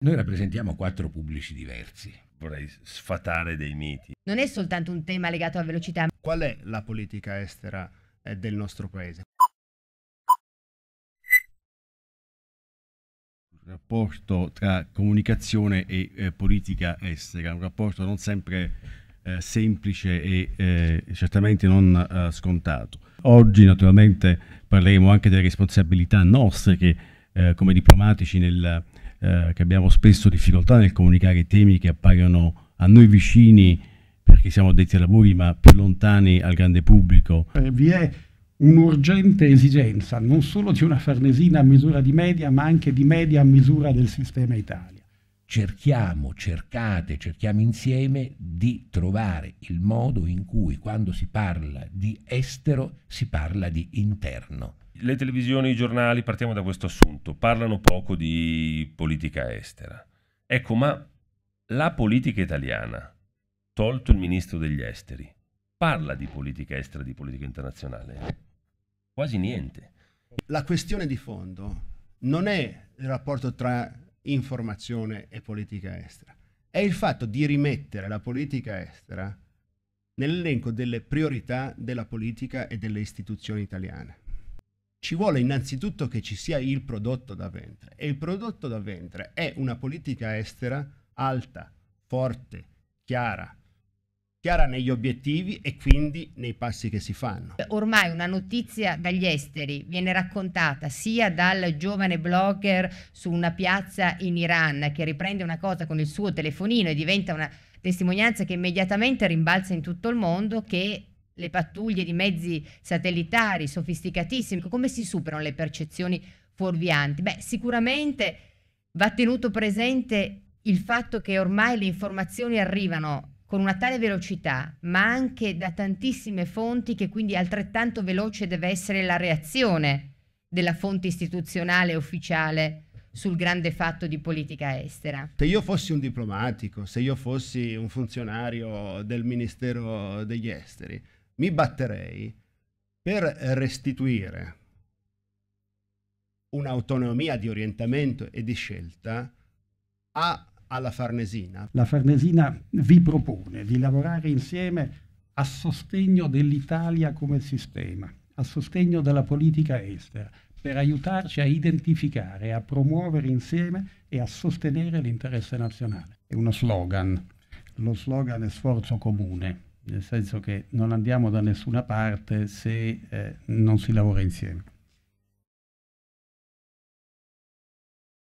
Noi rappresentiamo quattro pubblici diversi. Vorrei sfatare dei miti. Non è soltanto un tema legato alla velocità. Qual è la politica estera eh, del nostro paese? Il rapporto tra comunicazione e eh, politica estera, un rapporto non sempre eh, semplice e eh, certamente non eh, scontato. Oggi naturalmente parleremo anche delle responsabilità nostre che eh, come diplomatici nel eh, che abbiamo spesso difficoltà nel comunicare temi che appaiono a noi vicini perché siamo detti ai lavori, ma più lontani al grande pubblico. Eh, vi è un'urgente esigenza non solo di una Farnesina a misura di media, ma anche di media a misura del sistema Italia. Cerchiamo, cercate, cerchiamo insieme di trovare il modo in cui quando si parla di estero si parla di interno le televisioni, i giornali, partiamo da questo assunto, parlano poco di politica estera. Ecco, ma la politica italiana, tolto il ministro degli esteri, parla di politica estera, di politica internazionale? Quasi niente. La questione di fondo non è il rapporto tra informazione e politica estera, è il fatto di rimettere la politica estera nell'elenco delle priorità della politica e delle istituzioni italiane ci vuole innanzitutto che ci sia il prodotto da vendere e il prodotto da vendere è una politica estera alta, forte, chiara, chiara negli obiettivi e quindi nei passi che si fanno. Ormai una notizia dagli esteri viene raccontata sia dal giovane blogger su una piazza in Iran che riprende una cosa con il suo telefonino e diventa una testimonianza che immediatamente rimbalza in tutto il mondo che le pattuglie di mezzi satellitari sofisticatissimi, come si superano le percezioni fuorvianti? Beh, sicuramente va tenuto presente il fatto che ormai le informazioni arrivano con una tale velocità, ma anche da tantissime fonti che quindi altrettanto veloce deve essere la reazione della fonte istituzionale ufficiale sul grande fatto di politica estera. Se io fossi un diplomatico, se io fossi un funzionario del Ministero degli Esteri, mi batterei per restituire un'autonomia di orientamento e di scelta a, alla Farnesina. La Farnesina vi propone di lavorare insieme a sostegno dell'Italia come sistema, a sostegno della politica estera, per aiutarci a identificare, a promuovere insieme e a sostenere l'interesse nazionale. È uno slogan, lo slogan è sforzo comune nel senso che non andiamo da nessuna parte se eh, non si lavora insieme.